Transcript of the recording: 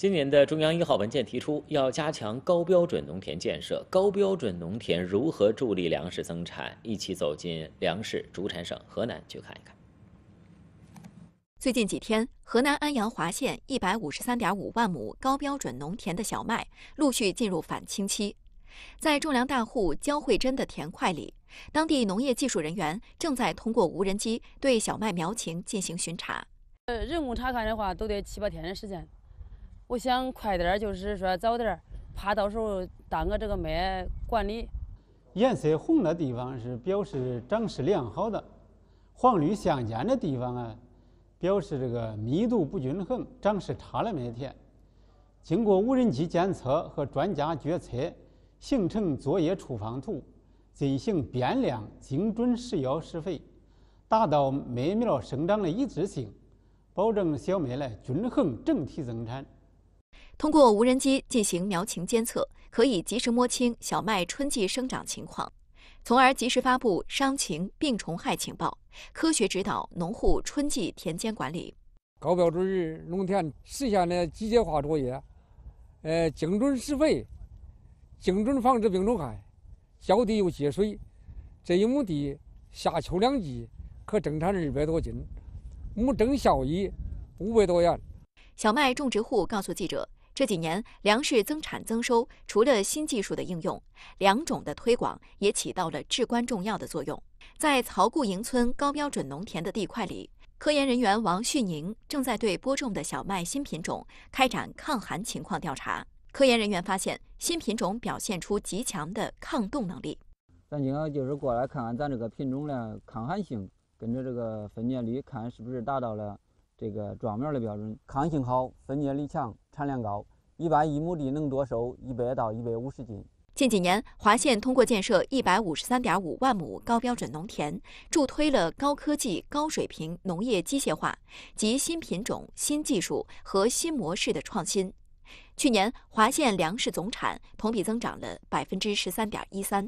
今年的中央一号文件提出要加强高标准农田建设。高标准农田如何助力粮食增产？一起走进粮食主产省河南去看一看。最近几天，河南安阳滑县一百五十三点五万亩高标准农田的小麦陆续进入返青期。在种粮大户焦慧珍的田块里，当地农业技术人员正在通过无人机对小麦苗情进行巡查。呃，人工查看的话，都得七八天的时间。我想快点儿，就是说早点儿，怕到时候耽搁这个麦管理。颜色红的地方是表示长势良好的，黄绿相间的地方啊，表示这个密度不均衡、长势差的麦田。经过无人机监测和专家决策，形成作业处方图，进行变量精准施药施肥，达到麦苗生长的一致性，保证小麦的均衡整体增产。通过无人机进行苗情监测，可以及时摸清小麦春季生长情况，从而及时发布伤情、病虫害情报，科学指导农户春季田间管理。高标准农田实现了机械化作业，呃，精准施肥，精准防治病虫害，浇地又节水。这一亩地下秋两季可增产二百多斤，亩增效益五百多元。小麦种植户告诉记者。这几年粮食增产增收，除了新技术的应用，良种的推广也起到了至关重要的作用。在曹固营村高标准农田的地块里，科研人员王旭宁正在对播种的小麦新品种开展抗寒情况调查。科研人员发现，新品种表现出极强的抗冻能力。咱今个就是过来看看咱这个品种的抗寒性，跟着这个分解率看是不是达到了。这个壮苗的标准，抗性好，分解力强，产量高，一般一亩地能多收一百到一百五十斤。近几年，华县通过建设一百五十三点五万亩高标准农田，助推了高科技、高水平农业机械化及新品种、新技术和新模式的创新。去年，华县粮食总产同比增长了百分之十三点一三。